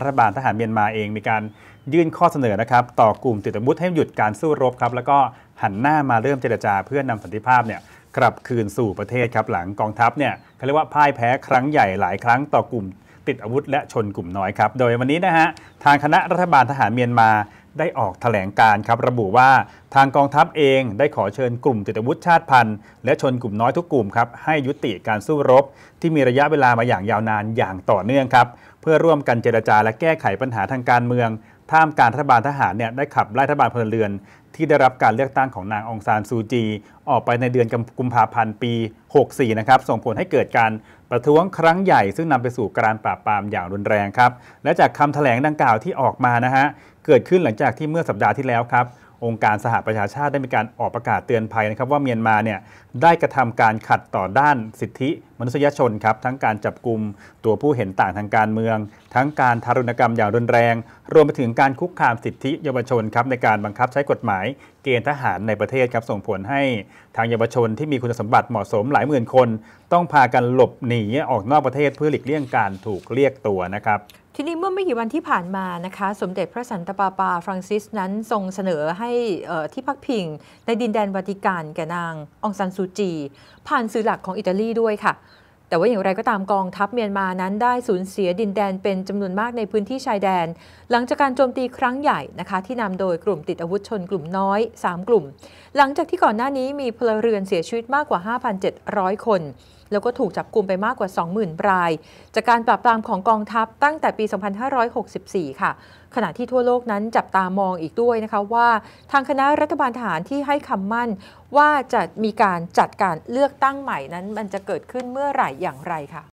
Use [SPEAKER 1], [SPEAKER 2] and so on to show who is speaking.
[SPEAKER 1] รัฐบาลทหารเมียนมาเองมีการยื่นข้อเสนอนะครับ ต่อกลุ่มติดอาวุธให้หยุดการสู้รบครับ แล้วก็หันหน้ามาเริ่มเจรจาเพื่อนำสันติภาพเนี่ยกลับคืนสู่ประเทศครับหลังกองทัพเนี่ยเขาเรียกว่าพ่ายแพ้ครั้งใหญ่หลายครั้งต่อกลุ่มติดอาวุธ และชนกลุ่มน้อยครับ โดยวันนี้นะฮะทางคณะรัฐบาลทหารเมียนมาได้ออกถแถลงการครับระบุว่า ทางกองทัพเองได้ขอเชิญกลุ่มติดอาวุธชาติพันธุ์ และชนกลุ่มน้อยทุกกลุ่มครับ ให้ยุติการสู้รบ ที่มีระยะเวลามาอย่างยาวนานอย่างต่อเนื่องครับ เพื่อร่วมกันเจรจาและแก้ไขปัญหาทางการเมืองท่ามการรัฐบาลทหารเนี่ยได้ขับไล่รัฐบาลพลเรือน ที่ได้รับการเลือกตั้งของนางองซานซูจี ออกไปในเดือนกุมภาพันธ์ปี 64 นะครับ ส่งผลให้เกิดการประท้วงครั้งใหญ่ซึ่งนำไปสู่การปราบปรามอย่างรุนแรงครับ และจากคำแถลงดังกล่าวที่ออกมานะฮะเกิดขึ้นหลังจากที่เมื่อสัปดาห์ที่แล้วครับองค์การสหประชาชาติได้มีการออกประกาศเตือนภัยนะครับว่าเมียนมาเนี่ยได้กระทำการขัดต่อด้านสิทธิมนุษยชนครับ ทั้งการจับกลุ่มตัวผู้เห็นต่างทางการเมือง ทั้งการทารุณกรรมอย่างรุนแรง รวมไปถึงการคุกคามสิทธิเยาวชนครับในการบังคับใช้กฎหมาย เกณฑ์ทหารในประเทศครับ ส่งผลให้ทางเยาวชนที่มีคุณสมบัติเหมาะสมหลายหมื่นคน ต้องพากันหลบหนีออกนอกประเทศเพื่อหลีกเลี่ยงการถูกเรียกตัวนะครับ
[SPEAKER 2] ทีนี้เมื่อไม่กี่วันที่ผ่านมานะคะสมเด็จพระสันตะปาปาฟรังซิสนั้น ทรงเสนอให้ที่พักพิงในดินแดนวาติกันแก่นางองซันซูจี ผ่านสื่อหลักของอิตาลีด้วยค่ะแต่ว่าอย่างไรก็ตามกองทัพเมียนมานั้นได้สูญเสียดินแดนเป็นจำนวนมากในพื้นที่ชายแดน หลังจากการโจมตีครั้งใหญ่นะคะ ที่นำโดยกลุ่มติดอาวุธชนกลุ่มน้อย 3 กลุ่ม หลังจากที่ก่อนหน้านี้มีพลเรือนเสียชีวิตมากกว่า 5,700 คนแล้วก็ถูกจับกลุ่มไปมากกว่า 20,000 รายจากการปราบปรามของกองทัพตั้งแต่ปี 2564 ค่ะขณะที่ทั่วโลกนั้นจับตามองอีกด้วยนะคะ ว่าทางคณะรัฐบาลทหารที่ให้คำมั่น ว่าจะมีการจัดการเลือกตั้งใหม่นั้นมันจะเกิดขึ้นเมื่อไหร่อย่างไรคะ